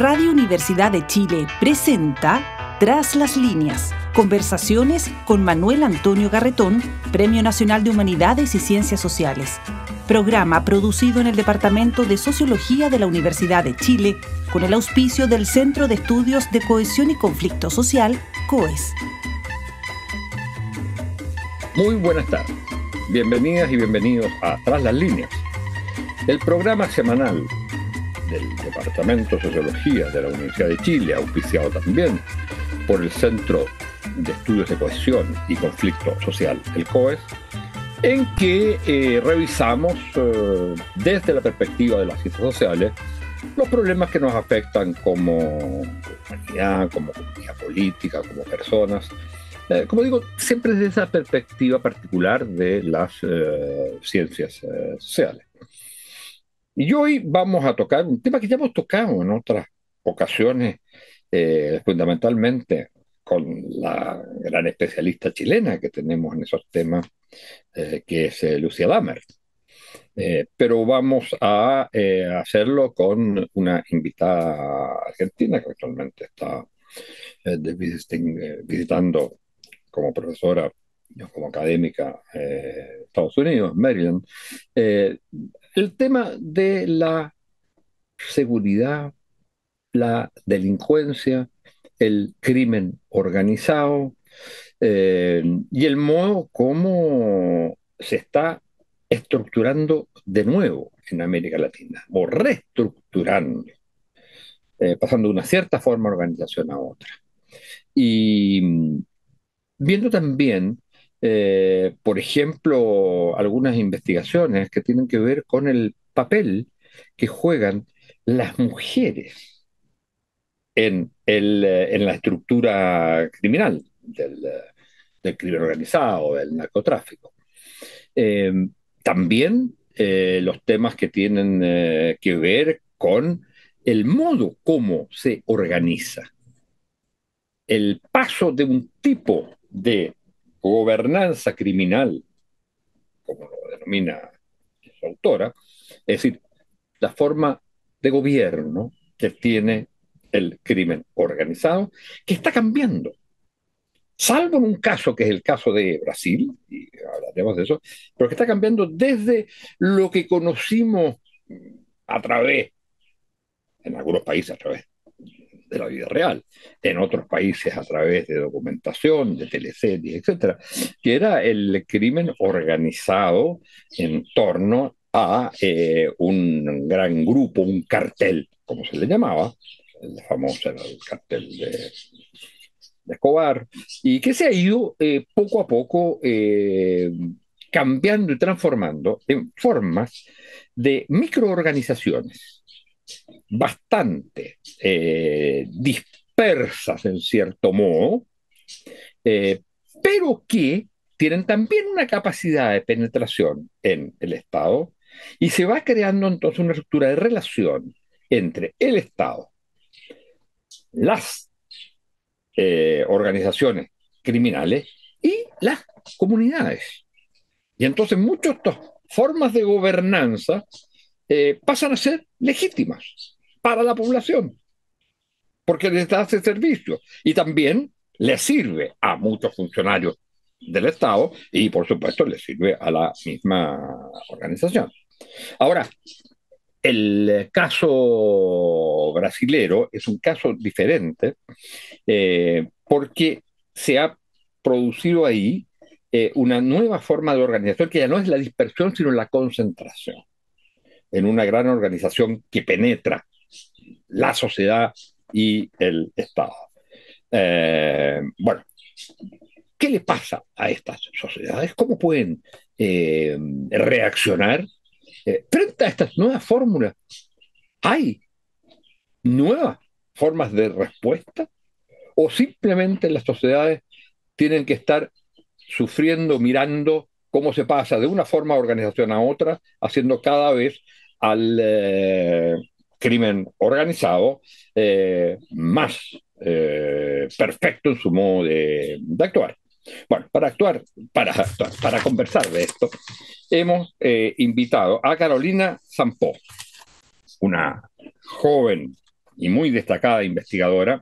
Radio Universidad de Chile presenta Tras las líneas, conversaciones con Manuel Antonio Garretón, Premio Nacional de Humanidades y Ciencias Sociales. Programa producido en el Departamento de Sociología de la Universidad de Chile con el auspicio del Centro de Estudios de Cohesión y Conflicto Social, COES. Muy buenas tardes. Bienvenidas y bienvenidos a Tras las líneas, el programa semanal del Departamento de Sociología de la Universidad de Chile, auspiciado también por el Centro de Estudios de Cohesión y Conflicto Social, el COES, en que eh, revisamos eh, desde la perspectiva de las ciencias sociales los problemas que nos afectan como humanidad, como comunidad política, como personas. Eh, como digo, siempre desde esa perspectiva particular de las ciencias sociales. Y hoy vamos a tocar un tema que ya hemos tocado en otras ocasiones, eh, fundamentalmente con la gran especialista chilena que tenemos en esos temas, eh, que es eh, Lucia Eh, pero vamos a hacerlo con una invitada argentina que actualmente está visitando como profesora yo como académica eh, Estados Unidos, Maryland, eh, el tema de la seguridad, la delincuencia, el crimen organizado eh, y el modo como se está estructurando de nuevo en América Latina, o reestructurando, eh, pasando de una cierta forma de organización a otra. Y mm, viendo también eh, por ejemplo, algunas investigaciones que tienen que ver con el papel que juegan las mujeres en, eh, la estructura criminal del, eh, del, crimen organizado, del narcotráfico. también los temas que tienen que ver con el modo como se organiza. El paso de un tipo de gobernanza criminal, como lo denomina su autora, es decir, la forma de gobierno que tiene el crimen organizado, que está cambiando. Salvo en un caso que es el caso de Brasil, y hablaremos de eso, pero que está cambiando desde lo que conocimos a través, en algunos países a través de la vida real, en otros países a través de documentación, de teleseries, etcétera, que era el crimen organizado en torno a eh, un gran grupo, un cartel, como se le llamaba, el famoso el cartel de, Escobar, y que se ha ido eh, poco a poco eh, cambiando y transformando en formas de microorganizaciones bastante eh, dispersas en cierto modo, eh, pero que tienen también una capacidad de penetración en el Estado y se va creando entonces una estructura de relación entre el Estado, las eh, organizaciones criminales y las comunidades. Y entonces muchas de estas formas de gobernanza eh, pasan a ser legítimas para la población, porque les da ese servicio y también les sirve a muchos funcionarios del Estado y por supuesto les sirve a la misma organización. Ahora, el caso brasilero es un caso diferente eh, porque se ha producido ahí eh, una nueva forma de organización que ya no es la dispersión, sino la concentración en una gran organización que penetra la sociedad y el Estado. Eh, bueno, ¿qué le pasa a estas sociedades? ¿Cómo pueden eh, reaccionar eh, frente a estas nuevas fórmulas? ¿Hay nuevas formas de respuesta? ¿O simplemente las sociedades tienen que estar sufriendo, mirando cómo se pasa de una forma de organización a otra, haciendo cada vez al eh, crimen organizado eh, más eh, perfecto en su modo de, actuar. Bueno, para actuar, para actuar, para conversar de esto, hemos invitado a Carolina Zampó, una joven y muy destacada investigadora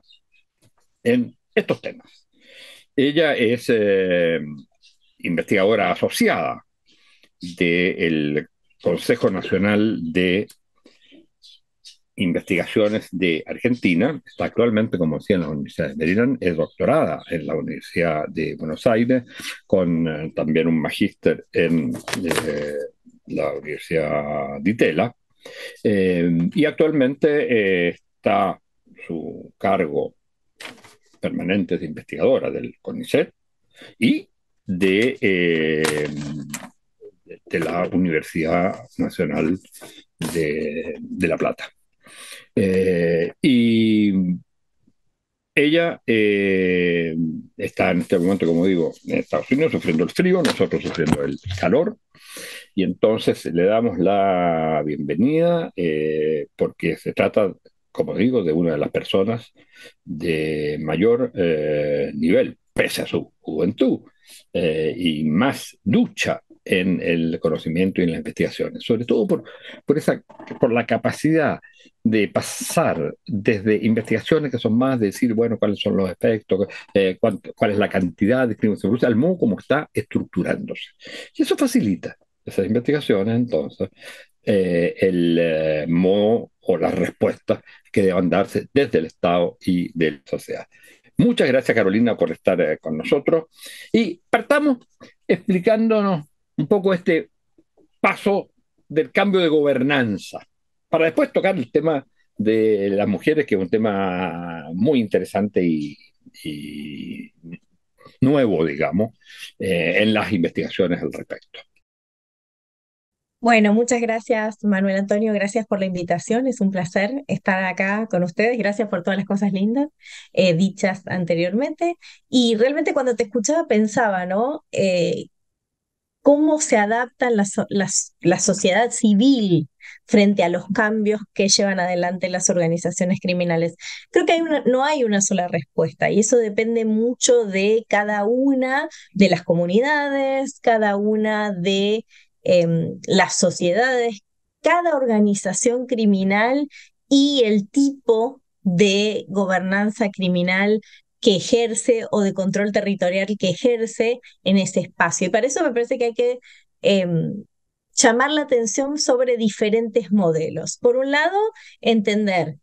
en estos temas. Ella es investigadora asociada del Consejo Nacional de Investigaciones de Argentina. Está actualmente, como decía, en la Universidad de Medellín, es doctorada en la Universidad de Buenos Aires, con eh, también un magíster en eh, la Universidad de Tela eh, y actualmente está su cargo permanente de investigadora del CONICET y de, eh, de la Universidad Nacional de, La Plata. Eh, y ella eh, está en este momento, como digo, en Estados Unidos sufriendo el frío, nosotros sufriendo el calor, y entonces le damos la bienvenida porque se trata, como digo, de una de las personas de mayor nivel, pese a su juventud. Eh, y más ducha en el conocimiento y en las investigaciones, sobre todo por, por, esa, por la capacidad de pasar desde investigaciones que son más de decir, bueno, cuáles son los efectos, eh, cuál es la cantidad de crímenes que al modo como está estructurándose. Y eso facilita esas investigaciones, entonces, eh, el modo o las respuestas que deban darse desde el Estado y de la sociedad. Muchas gracias Carolina por estar eh, con nosotros y partamos explicándonos un poco este paso del cambio de gobernanza para después tocar el tema de las mujeres, que es un tema muy interesante y, nuevo, digamos, eh, en las investigaciones al respecto. Bueno, muchas gracias, Manuel Antonio. Gracias por la invitación. Es un placer estar acá con ustedes. Gracias por todas las cosas lindas eh, dichas anteriormente. Y realmente cuando te escuchaba pensaba, ¿no? Eh, ¿Cómo se adapta la, la sociedad civil frente a los cambios que llevan adelante las organizaciones criminales. Creo que hay una, no hay una sola respuesta y eso depende mucho de cada una de las comunidades, cada una de Em, las sociedades, cada organización criminal y el tipo de gobernanza criminal que ejerce o de control territorial que ejerce en ese espacio. Y para eso me parece que hay que em, llamar la atención sobre diferentes modelos. Por un lado, entender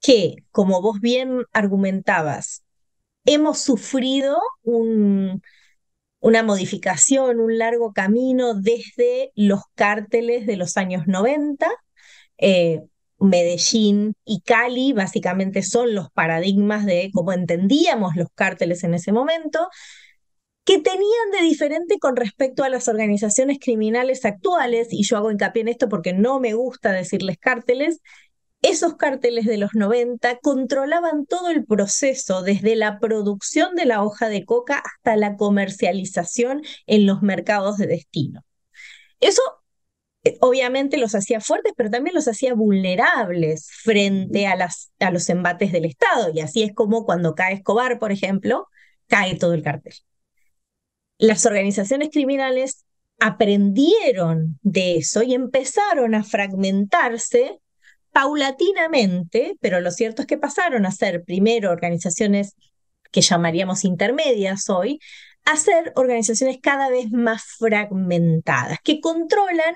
que, como vos bien argumentabas, hemos sufrido un, una modificación, un largo camino desde los cárteles de los años 90. Eh, Medellín y Cali básicamente son los paradigmas de cómo entendíamos los cárteles en ese momento, que tenían de diferente con respecto a las organizaciones criminales actuales, y yo hago hincapié en esto porque no me gusta decirles cárteles, esos carteles de los 90 controlaban todo el proceso, desde la producción de la hoja de coca hasta la comercialización en los mercados de destino. Eso eh, obviamente los hacía fuertes, pero también los hacía vulnerables frente a los embates del Estado. Y así es como cuando cae Escobar, por ejemplo, cae todo el cartel. Las organizaciones criminales aprendieron de eso y empezaron a fragmentarse paulatinamente, pero lo cierto es que pasaron a ser primero organizaciones que llamaríamos intermedias hoy, a ser organizaciones cada vez más fragmentadas, que controlan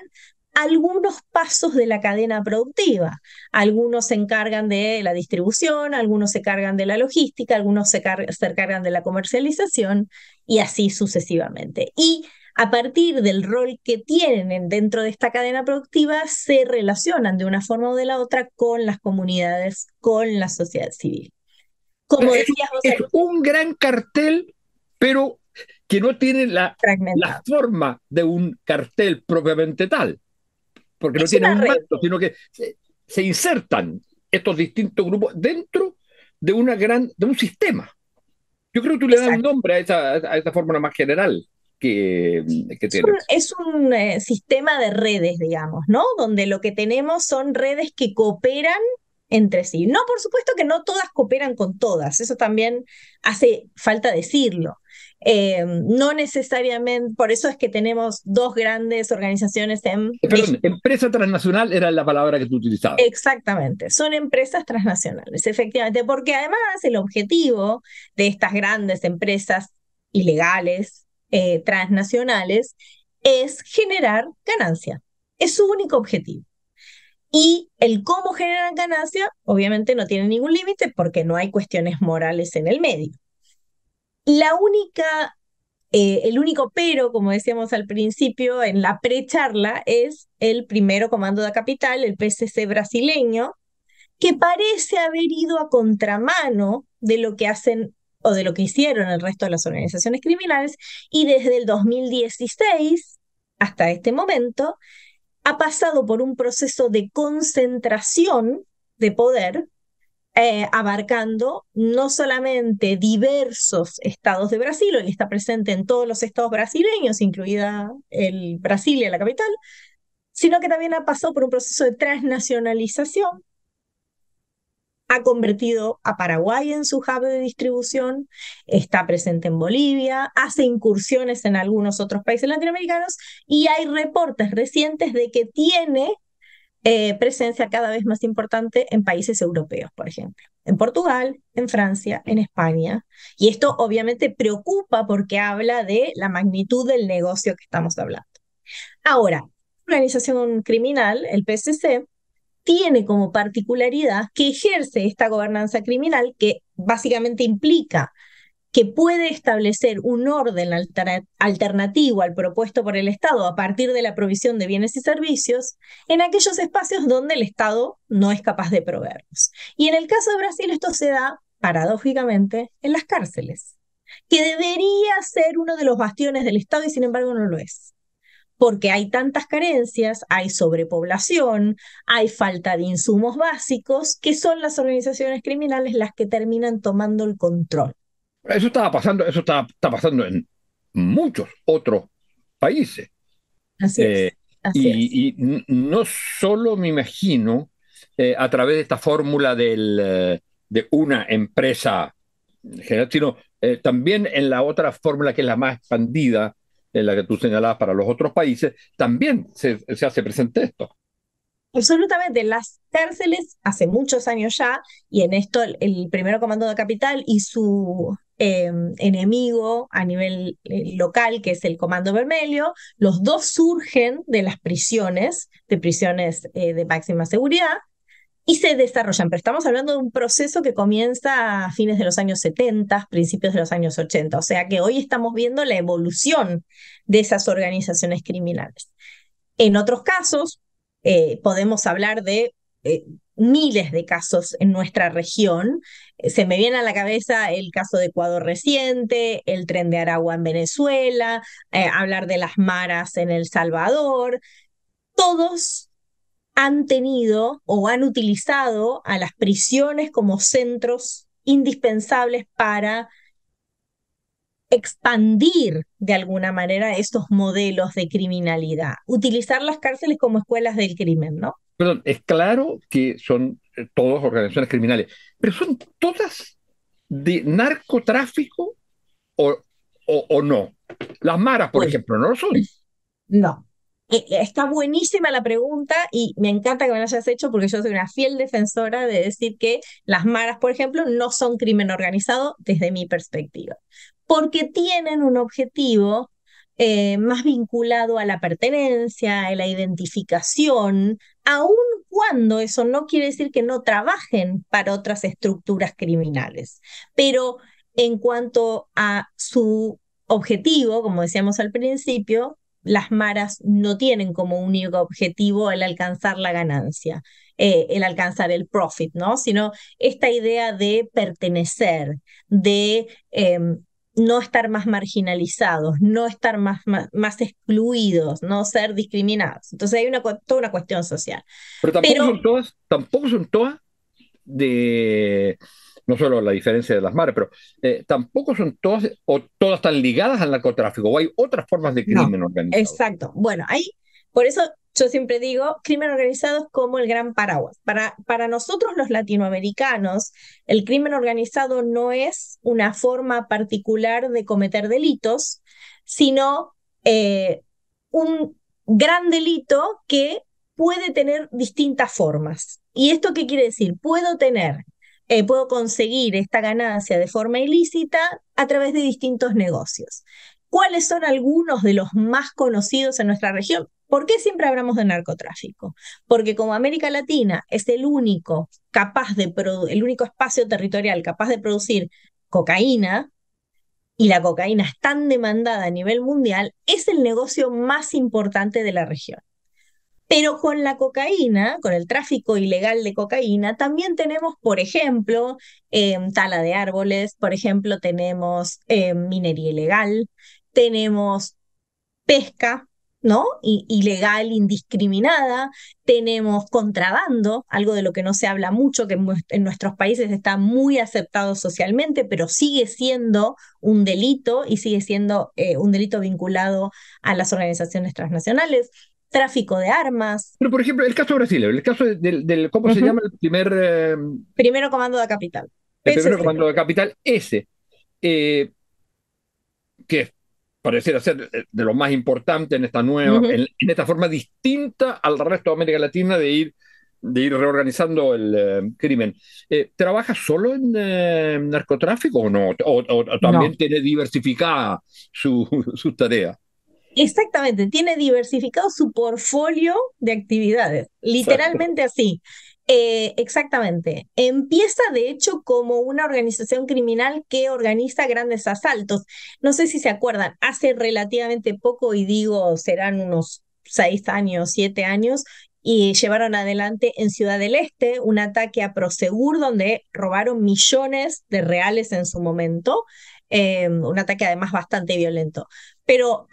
algunos pasos de la cadena productiva. Algunos se encargan de la distribución, algunos se cargan de la logística, algunos se, encargan cargan de la comercialización y así sucesivamente. Y a partir del rol que tienen dentro de esta cadena productiva, se relacionan de una forma o de la otra con las comunidades, con la sociedad civil. Como decías, es, un gran cartel, pero que no tiene la forma de un cartel propiamente tal porque no tienen un manto, sino que se, insertan estos distintos grupos dentro de una gran, de un sistema. Yo creo que tú le das un nombre a esa, a fórmula más general. Que, que es un, es un eh, sistema de redes, digamos, ¿no? Donde lo que tenemos son redes que cooperan entre sí. No, por supuesto que no todas cooperan con todas, eso también hace falta decirlo, eh, no necesariamente, por eso es que tenemos dos grandes organizaciones en... Eh, perdón, empresa transnacional era la palabra que tú utilizabas. Exactamente, son empresas transnacionales, efectivamente, porque además el objetivo de estas grandes empresas ilegales, eh, transnacionales, es generar ganancia. Es su único objetivo. Y el cómo generan ganancia, obviamente no tiene ningún límite porque no hay cuestiones morales en el medio. La única, eh, el único pero, como decíamos al principio en la precharla, es el primero comando de capital, el PCC brasileño, que parece haber ido a contramano de lo que hacen o de lo que hicieron el resto de las organizaciones criminales y desde el 2016 hasta este momento ha pasado por un proceso de concentración de poder eh, abarcando no solamente diversos estados de Brasil, él está presente en todos los estados brasileños, incluida el Brasilia, la capital, sino que también ha pasado por un proceso de transnacionalización, ha convertido a Paraguay en su hub de distribución, está presente en Bolivia, hace incursiones en algunos otros países latinoamericanos y hay reportes recientes de que tiene eh, presencia cada vez más importante en países europeos, por ejemplo, en Portugal, en Francia, en España. Y esto obviamente preocupa porque habla de la magnitud del negocio que estamos hablando. Ahora, la organización criminal, el PSC, tiene como particularidad que ejerce esta gobernanza criminal que básicamente implica que puede establecer un orden alternativo al propuesto por el Estado a partir de la provisión de bienes y servicios en aquellos espacios donde el Estado no es capaz de proveerlos. Y en el caso de Brasil esto se da, paradójicamente, en las cárceles, que debería ser uno de los bastiones del Estado y sin embargo no lo es porque hay tantas carencias, hay sobrepoblación, hay falta de insumos básicos, que son las organizaciones criminales las que terminan tomando el control. Eso estaba pasando, eso está, pasando en muchos otros países. Así es. Eh, y, no solo me imagino eh, a través de esta fórmula del, eh, de una empresa general, sino también en la otra fórmula que es la más expandida, en la que tú señalabas para los otros países, también se, se hace presente esto. Absolutamente, las cárceles hace muchos años ya, y en esto el, primer primero comando de capital y su Em, enemigo a nivel eh, local, que es el Comando Vermelho. Los dos surgen de las prisiones, de prisiones eh, de máxima seguridad, y se desarrollan. Pero estamos hablando de un proceso que comienza a fines de los años 70, principios de los años 80. O sea que hoy estamos viendo la evolución de esas organizaciones criminales. En otros casos, eh, podemos hablar de miles de casos en nuestra región. Eh, se me viene a la cabeza el caso de Ecuador reciente, el tren de Aragua en Venezuela, eh, hablar de las maras en El Salvador. Todos han tenido o han utilizado a las prisiones como centros indispensables para expandir de alguna manera estos modelos de criminalidad, utilizar las cárceles como escuelas del crimen, ¿no? Perdón, es claro que son eh, todas organizaciones criminales, pero son todas de narcotráfico o, no. Las maras, por ejemplo, no lo son. No. Eh, eh, está buenísima la pregunta y me encanta que me la hayas hecho porque yo soy una fiel defensora de decir que las maras, por ejemplo, no son crimen organizado desde mi perspectiva porque tienen un objetivo eh, más vinculado a la pertenencia, a la identificación, aun cuando eso no quiere decir que no trabajen para otras estructuras criminales. Pero en cuanto a su objetivo, como decíamos al principio, las maras no tienen como único objetivo el alcanzar la ganancia, eh, el alcanzar el profit, ¿no? Sino esta idea de pertenecer, de em, no estar más marginalizados, no estar más, más, excluidos, no ser discriminados. Entonces hay una, toda una cuestión social. Pero tampoco son todas, tampoco son todas de, no solo la diferencia de las madres, pero eh, tampoco son todas o todas están ligadas al narcotráfico, o hay otras formas de crimen organizado. Exacto. Bueno, hay, por eso yo siempre digo, crimen organizado es como el gran paraguas. Para, para nosotros los latinoamericanos, el crimen organizado no es una forma particular de cometer delitos, sino eh, un gran delito que puede tener distintas formas. ¿Y esto qué quiere decir? Puedo tener, eh, puedo conseguir esta ganancia de forma ilícita a través de distintos negocios. ¿Cuáles son algunos de los más conocidos en nuestra región? ¿Por qué siempre hablamos de narcotráfico? Porque como América Latina es el único capaz de el único espacio territorial capaz de producir cocaína y la cocaína es tan demandada a nivel mundial, es el negocio más importante de la región. Pero con la cocaína, con el tráfico ilegal de cocaína, también tenemos, por ejemplo, em, tala de árboles, por ejemplo, tenemos em, minería ilegal, tenemos pesca, ¿no? ilegal, indiscriminada, tenemos contrabando, algo de lo que no se habla mucho, que en nuestros países está muy aceptado socialmente, pero sigue siendo un delito y sigue siendo eh, un delito vinculado a las organizaciones transnacionales tráfico de armas. Pero, por ejemplo, el caso de Brasil, el caso del, ¿cómo se llama el primer... Eh, primero comando de capital. El primero comando de capital, ese, eh, pareciera ser eh, de lo más importante en esta nueva, en, esta forma distinta al resto de América Latina de ir, de ir reorganizando el eh, crimen. Eh, ¿Trabaja solo en narcotráfico o no? ¿O, también tiene diversificada su, su tarea? Exactamente, tiene diversificado su portfolio de actividades, literalmente así. Eh, exactamente. Empieza, de hecho, como una organización criminal que organiza grandes asaltos. No sé si se acuerdan, hace relativamente poco, y digo, serán unos seis años, siete años, y llevaron adelante en Ciudad del Este un ataque a Prosegur donde robaron millones de reales en su momento, eh, un ataque además bastante violento. Pero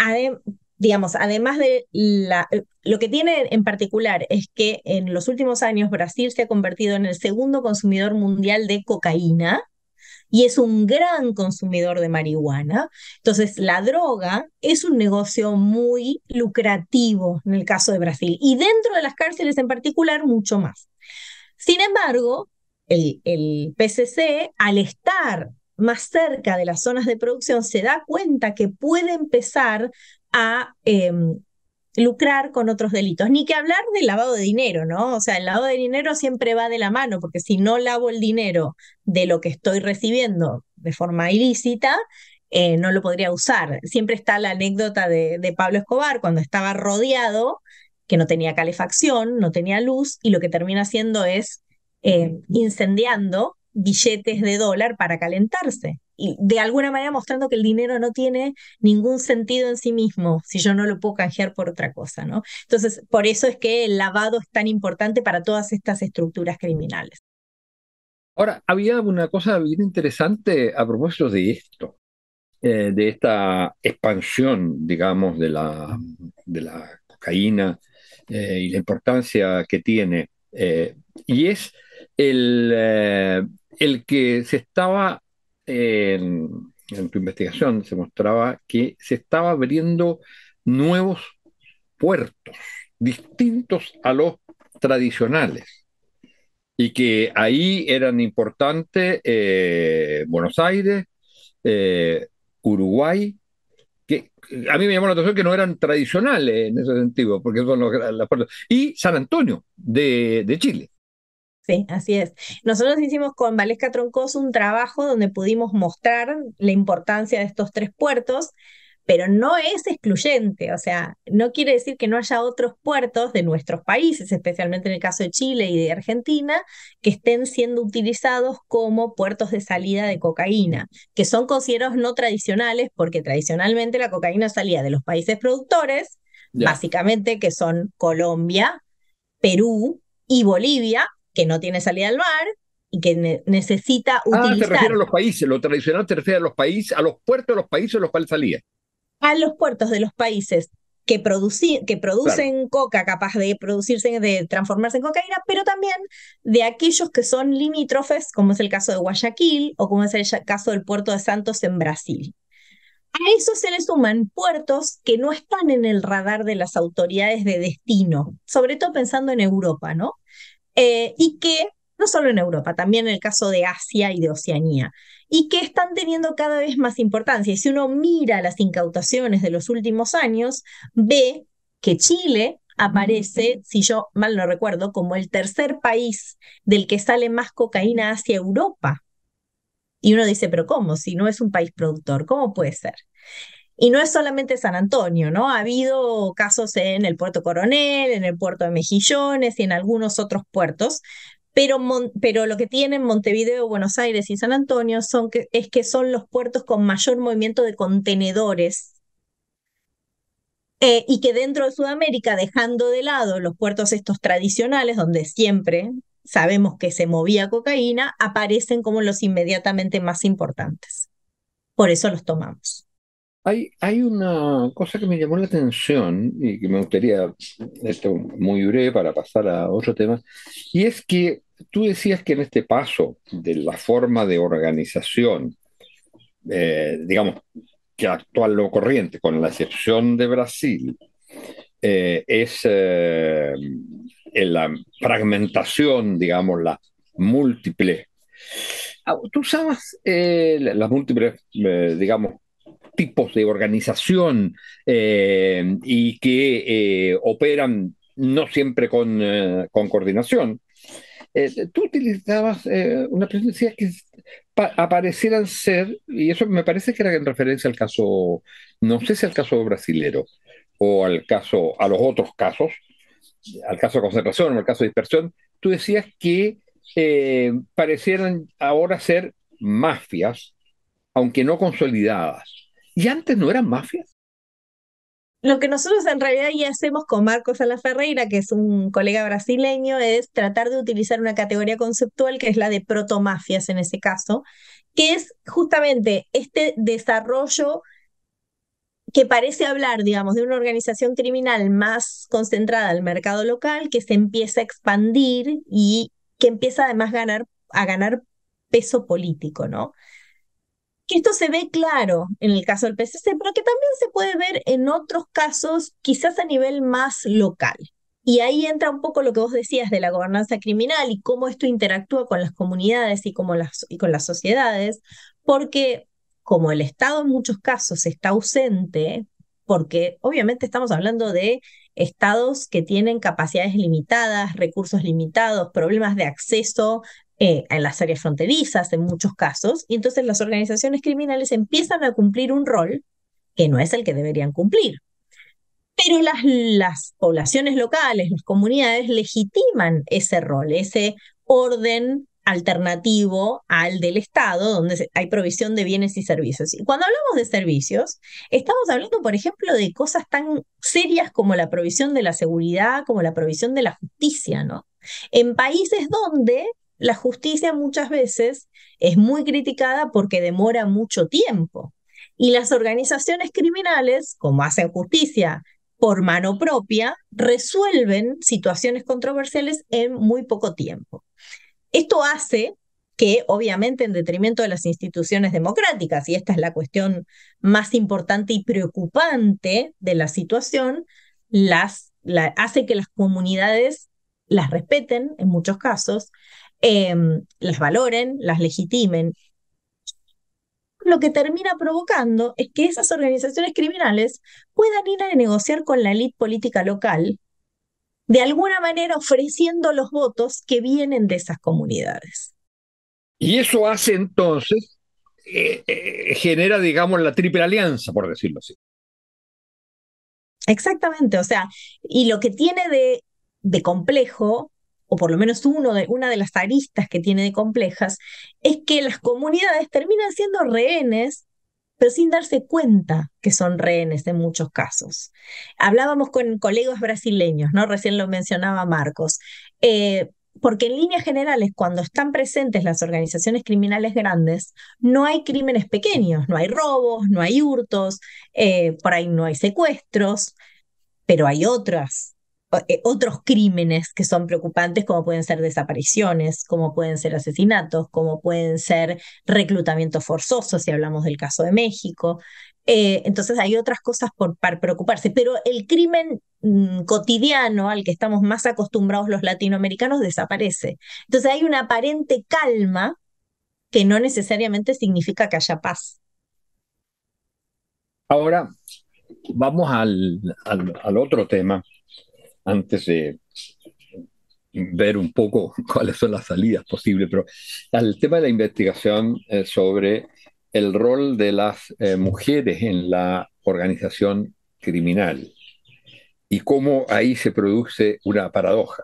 digamos, además de la, lo que tiene en particular es que en los últimos años Brasil se ha convertido en el segundo consumidor mundial de cocaína y es un gran consumidor de marihuana. Entonces, la droga es un negocio muy lucrativo en el caso de Brasil y dentro de las cárceles en particular mucho más. Sin embargo, el, el PCC, al estar más cerca de las zonas de producción, se da cuenta que puede empezar a em, lucrar con otros delitos. Ni que hablar del lavado de dinero, ¿no? O sea, el lavado de dinero siempre va de la mano, porque si no lavo el dinero de lo que estoy recibiendo de forma ilícita, eh, no lo podría usar. Siempre está la anécdota de, Pablo Escobar cuando estaba rodeado, que no tenía calefacción, no tenía luz, y lo que termina haciendo es eh, incendiando billetes de dólar para calentarse. Y de alguna manera mostrando que el dinero no tiene ningún sentido en sí mismo, si yo no lo puedo canjear por otra cosa, ¿no? Entonces, por eso es que el lavado es tan importante para todas estas estructuras criminales. Ahora, había una cosa bien interesante a propósito de esto, eh, de esta expansión, digamos, de la, de la cocaína eh, y la importancia que tiene eh, y es eh, el, que se estaba, en, en, tu investigación se mostraba que se estaba abriendo nuevos puertos distintos a los tradicionales y que ahí eran importantes eh, Buenos Aires, Uruguay que a mí me llamó la atención que no eran tradicionales en ese sentido, porque son las puertas, Y San Antonio, de, de Chile. Sí, así es. Nosotros hicimos con Valesca Troncoso un trabajo donde pudimos mostrar la importancia de estos tres puertos pero no es excluyente, o sea, no quiere decir que no haya otros puertos de nuestros países, especialmente en el caso de Chile y de Argentina, que estén siendo utilizados como puertos de salida de cocaína, que son considerados no tradicionales porque tradicionalmente la cocaína salía de los países productores, básicamente que son Colombia, Perú y Bolivia, que no tiene salida al mar, y que necesita utilizar. Ah, te refieres a los países, lo tradicional te refiere a los países, a los puertos de los países de los cuales salía a los puertos de los países que, que producen coca, capaz de producirse, de transformarse en cocaína, pero también de aquellos que son limítrofes, como es el caso de Guayaquil o como es el caso del puerto de Santos en Brasil. A eso se le suman puertos que no están en el radar de las autoridades de destino, sobre todo pensando en Europa, ¿no? Eh, y que, no solo en Europa, también en el caso de Asia y de Oceanía, y que están teniendo cada vez más importancia. Y si uno mira las incautaciones de los últimos años, ve que Chile aparece, si yo mal no recuerdo, como el tercer país del que sale más cocaína hacia Europa. Y uno dice, pero ¿cómo? Si no es un país productor, ¿cómo puede ser? Y no es solamente San Antonio, ¿no? Ha habido casos en el puerto Coronel, en el puerto de Mejillones y en algunos otros puertos, pero, lo que tienen Montevideo, Buenos Aires y San Antonio son que, es que son los puertos con mayor movimiento de contenedores. Eh, y que dentro de Sudamérica, dejando de lado los puertos estos tradicionales, donde siempre sabemos que se movía cocaína, aparecen como los inmediatamente más importantes. Por eso los tomamos. Hay, una cosa que me llamó la atención y que me gustaría, esto muy breve para pasar a otro tema, y es que tú decías que en este paso de la forma de organización, eh, digamos, que actual lo corriente, con la excepción de Brasil, eh, es eh, la fragmentación, digamos, la múltiple. Ah, tú sabes las múltiples, digamos, tipos de organización eh, y que eh, operan no siempre con, eh, con coordinación. tú utilizabas una presencia que aparecieran ser, y eso me parece que era en referencia al caso, no sé si al caso brasilero o al caso, a los otros casos, al caso de concentración o al caso de dispersión, tú decías que parecieran ahora ser mafias, aunque no consolidadas. ¿Y antes no eran mafias? Lo que nosotros en realidad ya hacemos con Marcos Alaferreira, que es un colega brasileño, es tratar de utilizar una categoría conceptual que es la de protomafias en ese caso, que es justamente este desarrollo que parece hablar, digamos, de una organización criminal más concentrada al mercado local, que se empieza a expandir y que empieza además ganar, a ganar peso político, ¿no? que esto se ve claro en el caso del PCC, pero que también se puede ver en otros casos, quizás a nivel más local. Y ahí entra un poco lo que vos decías de la gobernanza criminal y cómo esto interactúa con las comunidades y, las, y con las sociedades, porque como el Estado en muchos casos está ausente, porque obviamente estamos hablando de estados que tienen capacidades limitadas, recursos limitados, problemas de acceso eh, en las áreas fronterizas en muchos casos, y entonces las organizaciones criminales empiezan a cumplir un rol que no es el que deberían cumplir. Pero las, las poblaciones locales, las comunidades legitiman ese rol, ese orden alternativo al del Estado, donde hay provisión de bienes y servicios. Y cuando hablamos de servicios, estamos hablando, por ejemplo, de cosas tan serias como la provisión de la seguridad, como la provisión de la justicia, ¿no? En países donde la justicia muchas veces es muy criticada porque demora mucho tiempo. Y las organizaciones criminales, como hacen justicia por mano propia, resuelven situaciones controversiales en muy poco tiempo. Esto hace que, obviamente, en detrimento de las instituciones democráticas, y esta es la cuestión más importante y preocupante de la situación, las, hace que las comunidades las respeten en muchos casos, Em, las valoren, las legitimen. Lo que termina provocando es que esas organizaciones criminales puedan ir a negociar con la elite política local, de alguna manera ofreciendo los votos que vienen de esas comunidades. Y eso hace entonces, eh, eh, genera, digamos, la triple alianza, por decirlo así. Exactamente, o sea, y lo que tiene de complejo o por lo menos uno de, una de las aristas que tiene de complejas, es que las comunidades terminan siendo rehenes pero sin darse cuenta que son rehenes en muchos casos. Hablábamos con colegas brasileños, ¿no? Recién lo mencionaba Marcos. Eh, porque en líneas generales, cuando están presentes las organizaciones criminales grandes, no hay crímenes pequeños, no hay robos, no hay hurtos, eh, por ahí no hay secuestros, pero hay otras eh, otros crímenes que son preocupantes, como pueden ser desapariciones, como pueden ser asesinatos, como pueden ser reclutamientos forzosos si hablamos del caso de México. Eh, entonces hay otras cosas por, para preocuparse, pero el crimen mm, cotidiano al que estamos más acostumbrados los latinoamericanos desaparece. Entonces hay una aparente calma que no necesariamente significa que haya paz. Ahora vamos al otro tema antes de ver un poco cuáles son las salidas posibles, pero al tema de la investigación eh, sobre el rol de las eh, mujeres en la organización criminal y cómo ahí se produce una paradoja.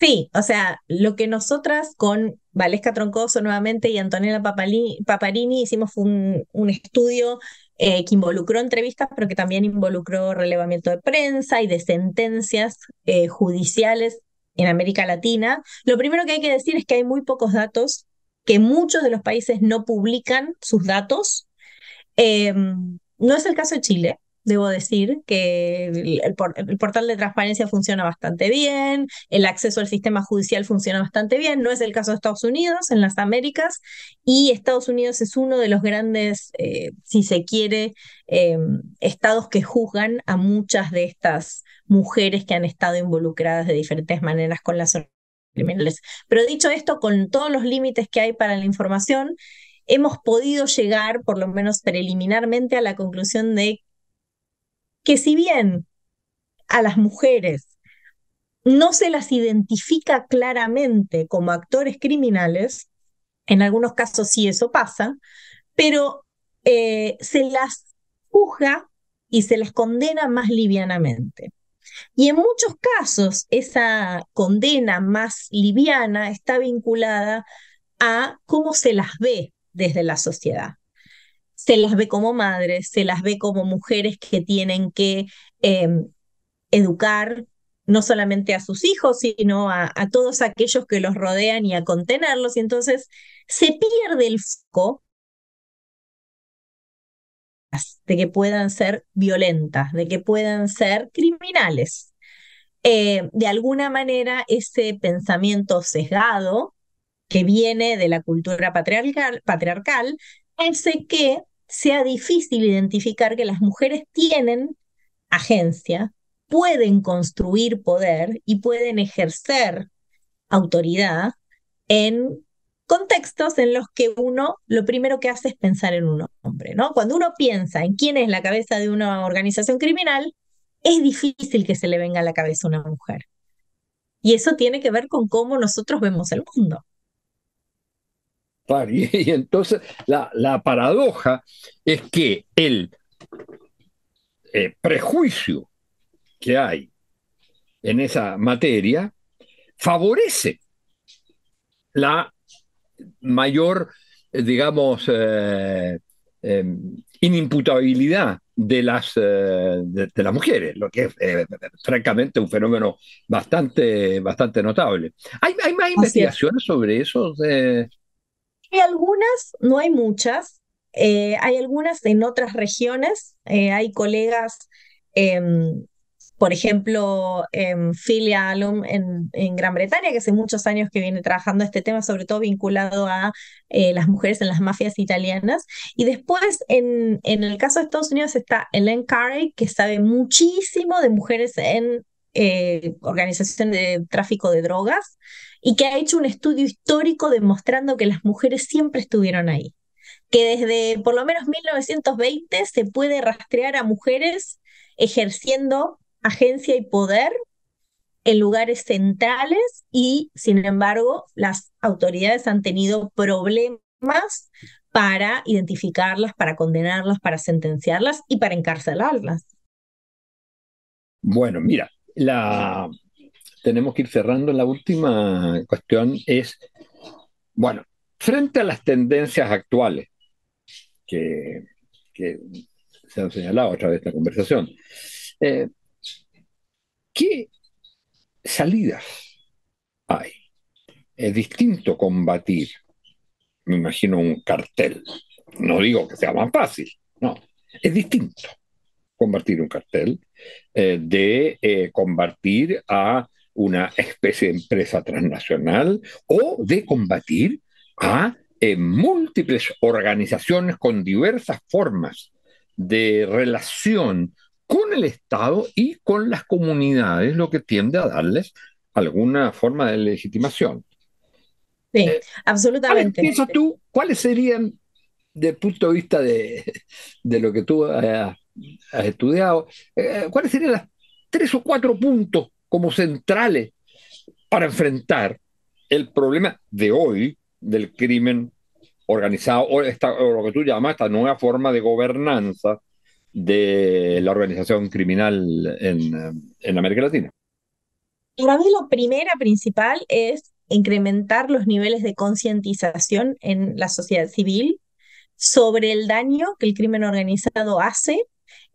Sí, o sea, lo que nosotras con Valesca Troncoso nuevamente y Antonella Paparini hicimos un, un estudio eh, que involucró entrevistas, pero que también involucró relevamiento de prensa y de sentencias eh, judiciales en América Latina. Lo primero que hay que decir es que hay muy pocos datos, que muchos de los países no publican sus datos. Em, no es el caso de Chile, debo decir que el, portal de transparencia funciona bastante bien, el acceso al sistema judicial funciona bastante bien, no es el caso de Estados Unidos, en las Américas, y Estados Unidos es uno de los grandes, eh, si se quiere, em, estados que juzgan a muchas de estas mujeres que han estado involucradas de diferentes maneras con las criminales. Pero dicho esto, con todos los límites que hay para la información, hemos podido llegar, por lo menos preliminarmente, a la conclusión de que si bien a las mujeres no se las identifica claramente como actores criminales, en algunos casos sí eso pasa, pero eh, se las juzga y se las condena más livianamente. Y en muchos casos esa condena más liviana está vinculada a cómo se las ve desde la sociedad se las ve como madres, se las ve como mujeres que tienen que em, educar no solamente a sus hijos, sino a, todos aquellos que los rodean y a contenerlos. Y entonces se pierde el foco de que puedan ser violentas, de que puedan ser criminales. Eh, de alguna manera, ese pensamiento sesgado que viene de la cultura patriarcal, patriarcal hace que sea difícil identificar que las mujeres tienen agencia, pueden construir poder y pueden ejercer autoridad en contextos en los que uno lo primero que hace es pensar en un hombre, ¿no? Cuando uno piensa en quién es la cabeza de una organización criminal, es difícil que se le venga a la cabeza una mujer. Y eso tiene que ver con cómo nosotros vemos el mundo. Y, entonces la, paradoja es que el eh, prejuicio que hay en esa materia favorece la mayor, eh, digamos, eh, inimputabilidad de las, de, las mujeres, lo que es francamente un fenómeno bastante, bastante notable. ¿Hay, más investigaciones sobre eso? Hay algunas, no hay muchas, eh, hay algunas en otras regiones, eh, hay colegas, em, por ejemplo, em, Filia Alum en, Gran Bretaña, que hace muchos años que viene trabajando este tema, sobre todo vinculado a eh, las mujeres en las mafias italianas. Y después, en, en el caso de Estados Unidos, está Ellen Carey, que sabe muchísimo de mujeres en eh, organización de tráfico de drogas, y que ha hecho un estudio histórico demostrando que las mujeres siempre estuvieron ahí, que desde por lo menos 1920 se puede rastrear a mujeres ejerciendo agencia y poder en lugares centrales y, sin embargo, las autoridades han tenido problemas para identificarlas, para condenarlas, para sentenciarlas y para encarcelarlas. Bueno, mira, la, tenemos que ir cerrando. La última cuestión es, bueno, frente a las tendencias actuales que, se han señalado a través de esta conversación, eh, ¿qué salidas hay? Es distinto combatir, me imagino, un cartel. No digo que sea más fácil, no, es distinto convertir un cartel, eh, de eh, combatir a una especie de empresa transnacional o de combatir a eh, múltiples organizaciones con diversas formas de relación con el Estado y con las comunidades, lo que tiende a darles alguna forma de legitimación. Sí, absolutamente. tú cuáles serían, desde el punto de vista de, de lo que tú has has estudiado, eh, eh, ¿cuáles serían los tres o cuatro puntos como centrales para enfrentar el problema de hoy del crimen organizado, o, esta, lo que tú llamas esta nueva forma de gobernanza de la organización criminal en, América Latina? Para mí lo primera principal es incrementar los niveles de concientización en la sociedad civil sobre el daño que el crimen organizado hace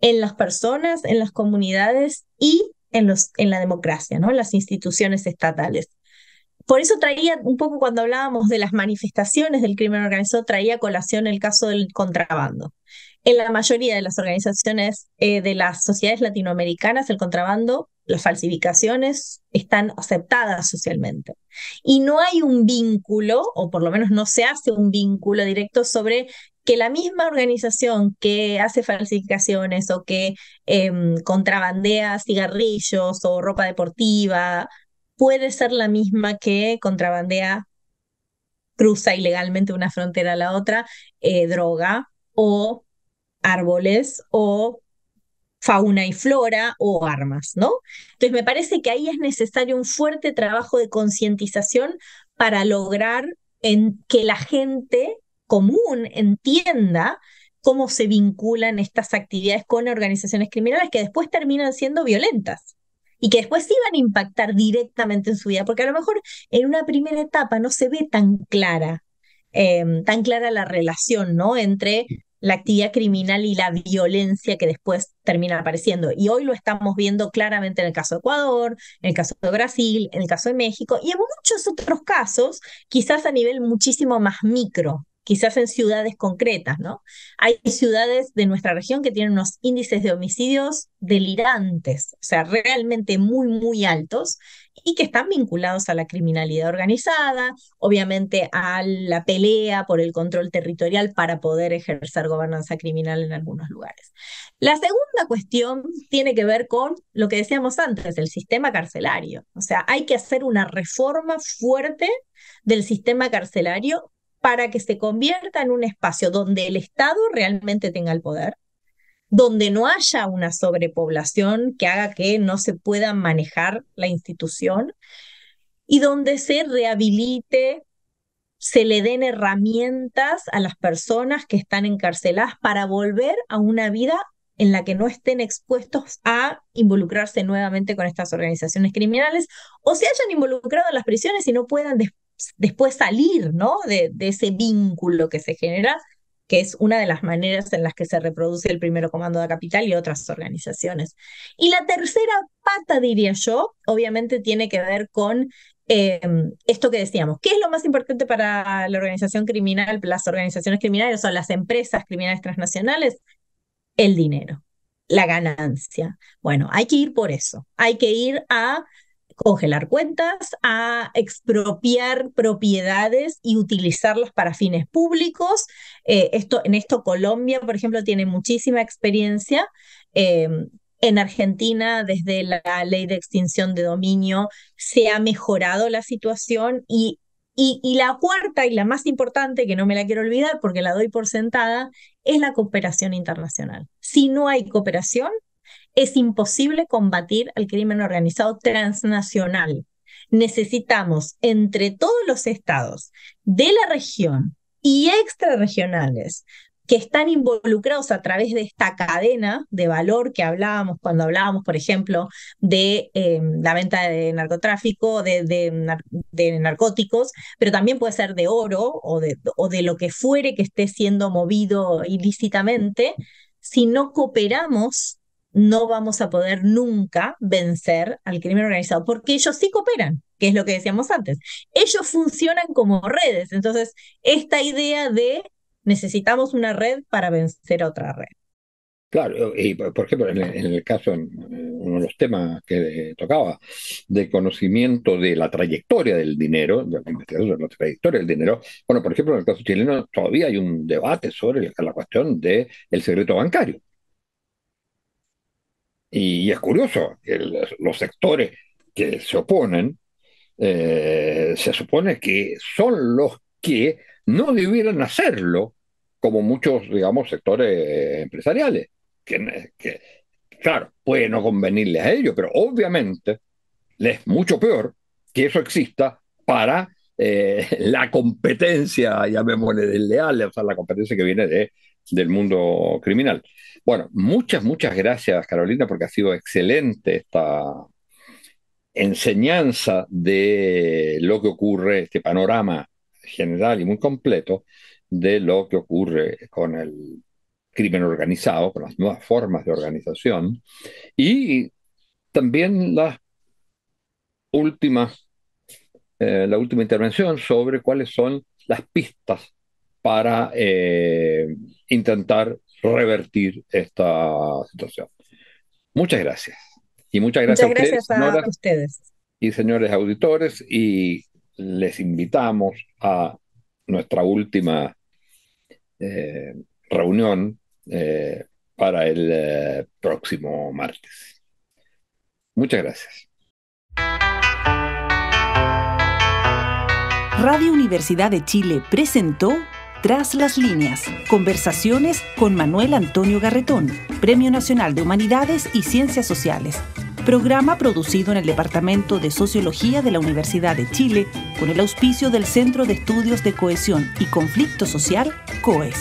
en las personas, en las comunidades y en, los, en la democracia, ¿no? en las instituciones estatales. Por eso traía un poco cuando hablábamos de las manifestaciones del crimen organizado, traía colación el caso del contrabando. En la mayoría de las organizaciones eh, de las sociedades latinoamericanas, el contrabando, las falsificaciones están aceptadas socialmente. Y no hay un vínculo, o por lo menos no se hace un vínculo directo sobre que la misma organización que hace falsificaciones o que em, contrabandea cigarrillos o ropa deportiva puede ser la misma que contrabandea, cruza ilegalmente una frontera a la otra, eh, droga o árboles o fauna y flora o armas, ¿no? Entonces me parece que ahí es necesario un fuerte trabajo de concientización para lograr que la gente común entienda cómo se vinculan estas actividades con organizaciones criminales que después terminan siendo violentas y que después iban a impactar directamente en su vida, porque a lo mejor en una primera etapa no se ve tan clara, em, tan clara la relación ¿no? entre la actividad criminal y la violencia que después termina apareciendo. Y hoy lo estamos viendo claramente en el caso de Ecuador, en el caso de Brasil, en el caso de México y en muchos otros casos, quizás a nivel muchísimo más micro quizás en ciudades concretas, ¿no? Hay ciudades de nuestra región que tienen unos índices de homicidios delirantes, o sea, realmente muy, muy altos y que están vinculados a la criminalidad organizada, obviamente a la pelea por el control territorial para poder ejercer gobernanza criminal en algunos lugares. La segunda cuestión tiene que ver con lo que decíamos antes, el sistema carcelario. O sea, hay que hacer una reforma fuerte del sistema carcelario para que se convierta en un espacio donde el Estado realmente tenga el poder, donde no haya una sobrepoblación que haga que no se pueda manejar la institución y donde se rehabilite, se le den herramientas a las personas que están encarceladas para volver a una vida en la que no estén expuestos a involucrarse nuevamente con estas organizaciones criminales o se hayan involucrado en las prisiones y no puedan después después salir, ¿no? De, ese vínculo que se genera, que es una de las maneras en las que se reproduce el primero comando de capital y otras organizaciones. Y la tercera pata, diría yo, obviamente tiene que ver con em, esto que decíamos, ¿qué es lo más importante para la organización criminal, las organizaciones criminales o las empresas criminales transnacionales? El dinero, la ganancia. Bueno, hay que ir por eso, hay que ir a congelar cuentas, a expropiar propiedades y utilizarlas para fines públicos. Eh, esto, en esto Colombia, por ejemplo, tiene muchísima experiencia. Em, en Argentina, desde la ley de extinción de dominio, se ha mejorado la situación y la cuarta y la más importante, que no me la quiero olvidar porque la doy por sentada, es la cooperación internacional. Si no hay cooperación, es imposible combatir el crimen organizado transnacional. Necesitamos entre todos los estados de la región y extrarregionales que están involucrados a través de esta cadena de valor que hablábamos cuando hablábamos, por ejemplo, de em, la venta de narcotráfico, de, narcóticos, pero también puede ser de oro o de lo que fuere que esté siendo movido ilícitamente, si no cooperamos no vamos a poder nunca vencer al crimen organizado, porque ellos sí cooperan, que es lo que decíamos antes. Ellos funcionan como redes, entonces esta idea de necesitamos una red para vencer a otra red. Claro, y por ejemplo, en el caso, uno de los temas que eh, tocaba, de conocimiento de la trayectoria del dinero, de la trayectoria del dinero, bueno, por ejemplo, en el caso chileno todavía hay un debate sobre la cuestión del secreto bancario. Y, es curioso, que los sectores que se oponen, eh, se supone que son los que no debieran hacerlo, como muchos, digamos, sectores eh, empresariales, que, claro, puede no convenirles a ellos, pero obviamente les es mucho peor que eso exista para eh, la competencia, llamémosle desleal, o sea, la competencia que viene de del mundo criminal. Bueno, muchas, muchas gracias Carolina porque ha sido excelente esta enseñanza de lo que ocurre, este panorama general y muy completo de lo que ocurre con el crimen organizado, con las nuevas formas de organización y también eh, la última intervención sobre cuáles son las pistas para eh, intentar revertir esta situación. Muchas gracias. Y muchas gracias, a, ustedes, Y señores auditores, y les invitamos a nuestra última eh, reunión eh, para el próximo martes. Muchas gracias. Radio Universidad de Chile presentó tras las líneas, conversaciones con Manuel Antonio Garretón, Premio Nacional de Humanidades y Ciencias Sociales. Programa producido en el Departamento de Sociología de la Universidad de Chile con el auspicio del Centro de Estudios de Cohesión y Conflicto Social, COES.